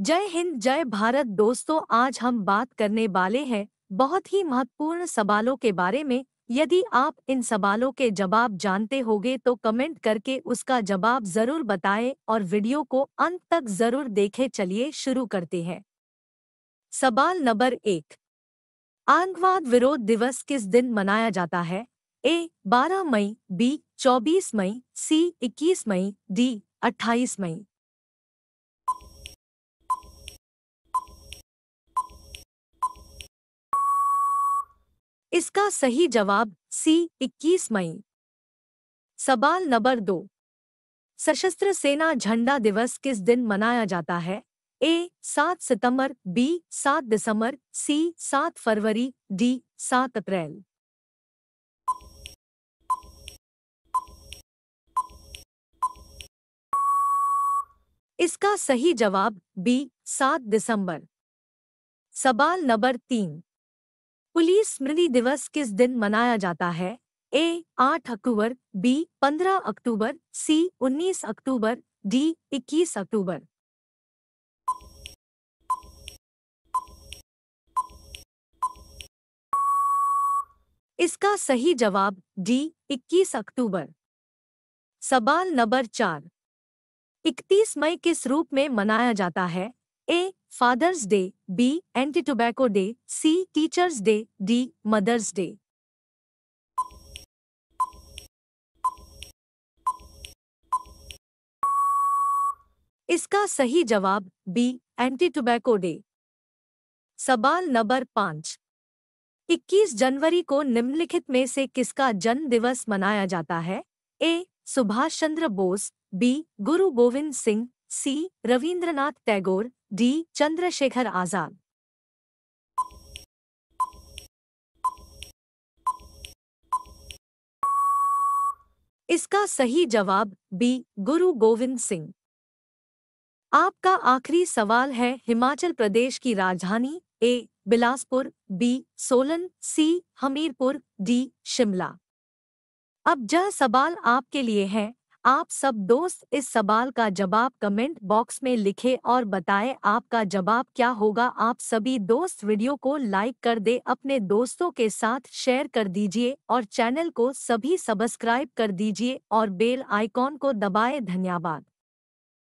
जय हिंद जय भारत दोस्तों आज हम बात करने वाले हैं बहुत ही महत्वपूर्ण सवालों के बारे में यदि आप इन सवालों के जवाब जानते होंगे तो कमेंट करके उसका जवाब जरूर बताएं और वीडियो को अंत तक जरूर देखें चलिए शुरू करते हैं सवाल नंबर एक आतंकवाद विरोध दिवस किस दिन मनाया जाता है ए 12 मई बी 24 मई सी 21 मई डी 28 मई इसका सही जवाब सी 21 मई सवाल नंबर दो सशस्त्र सेना झंडा दिवस किस दिन मनाया जाता है ए सात सितंबर बी सात दिसंबर सी सात फरवरी डी सात अप्रैल इसका सही जवाब बी सात दिसंबर सवाल नंबर तीन पुलिस स्मृति दिवस किस दिन मनाया जाता है ए 8 अक्टूबर बी 15 अक्टूबर सी 19 अक्टूबर डी 21 अक्टूबर इसका सही जवाब डी 21 अक्टूबर सवाल नंबर चार इकतीस मई किस रूप में मनाया जाता है ए Father's Day, B. Anti-Tobacco Day, C. Teacher's Day, D. Mother's Day. इसका सही जवाब बी एंटी टोबैको डे सवाल नंबर पांच 21 जनवरी को निम्नलिखित में से किसका जन्म दिवस मनाया जाता है A Subhash Chandra Bose B Guru Gobind Singh C Rabindranath Tagore D Chandrashekhar Azad इसका सही जवाब बी गुरु गोविंद सिंह आपका आखिरी सवाल है हिमाचल प्रदेश की राजधानी A Bilaspur B Solan C Hamirpur D Shimla अब जह सवाल आपके लिए है आप सब दोस्त इस सवाल का जवाब कमेंट बॉक्स में लिखें और बताएं आपका जवाब क्या होगा आप सभी दोस्त वीडियो को लाइक कर दे अपने दोस्तों के साथ शेयर कर दीजिए और चैनल को सभी सब्सक्राइब कर दीजिए और बेल आइकॉन को दबाए धन्यवाद